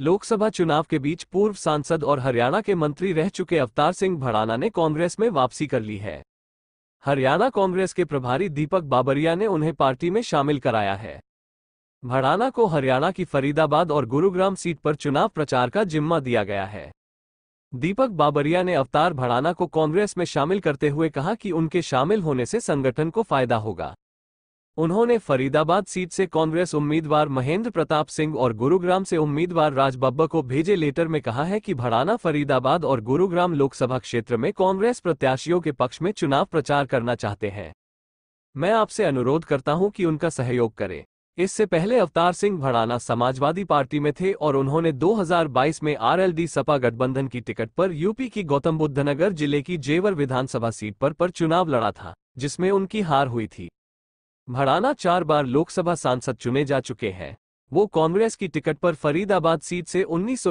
लोकसभा चुनाव के बीच पूर्व सांसद और हरियाणा के मंत्री रह चुके अवतार सिंह भड़ाना ने कांग्रेस में वापसी कर ली है हरियाणा कांग्रेस के प्रभारी दीपक बाबरिया ने उन्हें पार्टी में शामिल कराया है भड़ाना को हरियाणा की फरीदाबाद और गुरुग्राम सीट पर चुनाव प्रचार का जिम्मा दिया गया है दीपक बाबरिया ने अवतार भड़ाना को कांग्रेस में शामिल करते हुए कहा कि उनके शामिल होने से संगठन को फायदा होगा उन्होंने फरीदाबाद सीट से कांग्रेस उम्मीदवार महेंद्र प्रताप सिंह और गुरुग्राम से उम्मीदवार राज बब्बा को भेजे लेटर में कहा है कि भड़ाना फरीदाबाद और गुरुग्राम लोकसभा क्षेत्र में कांग्रेस प्रत्याशियों के पक्ष में चुनाव प्रचार करना चाहते हैं मैं आपसे अनुरोध करता हूं कि उनका सहयोग करें इससे पहले अवतार सिंह भड़ाना समाजवादी पार्टी में थे और उन्होंने 2022 में आरएलडी सपा गठबंधन की टिकट पर यूपी की गौतम बुद्ध नगर जिले की जेवर विधानसभा सीट पर पर चुनाव लड़ा था जिसमें उनकी हार हुई थी भड़ाना चार बार लोकसभा सांसद चुने जा चुके हैं वो कांग्रेस की टिकट पर फरीदाबाद सीट से उन्नीस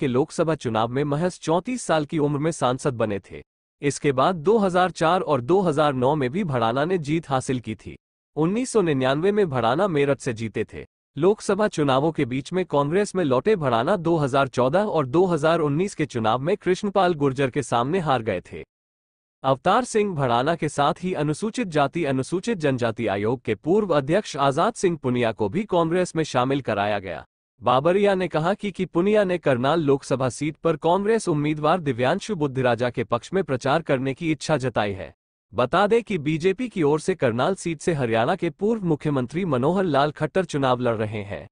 के लोकसभा चुनाव में महज चौंतीस साल की उम्र में सांसद बने थे इसके बाद 2004 और 2009 में भी भड़ाना ने जीत हासिल की थी 1999 में भड़ाना मेरठ से जीते थे लोकसभा चुनावों के बीच में कांग्रेस में लौटे भड़ाना 2014 और 2019 के चुनाव में कृष्णपाल गुर्जर के सामने हार गए थे अवतार सिंह भड़ाना के साथ ही अनुसूचित जाति अनुसूचित जनजाति आयोग के पूर्व अध्यक्ष आजाद सिंह पुनिया को भी कांग्रेस में शामिल कराया गया बाबरिया ने कहा कि कि पुनिया ने करनाल लोकसभा सीट पर कांग्रेस उम्मीदवार दिव्यांशु बुद्धिराजा के पक्ष में प्रचार करने की इच्छा जताई है बता दें कि बीजेपी की ओर से करनाल सीट से हरियाणा के पूर्व मुख्यमंत्री मनोहर लाल खट्टर चुनाव लड़ रहे हैं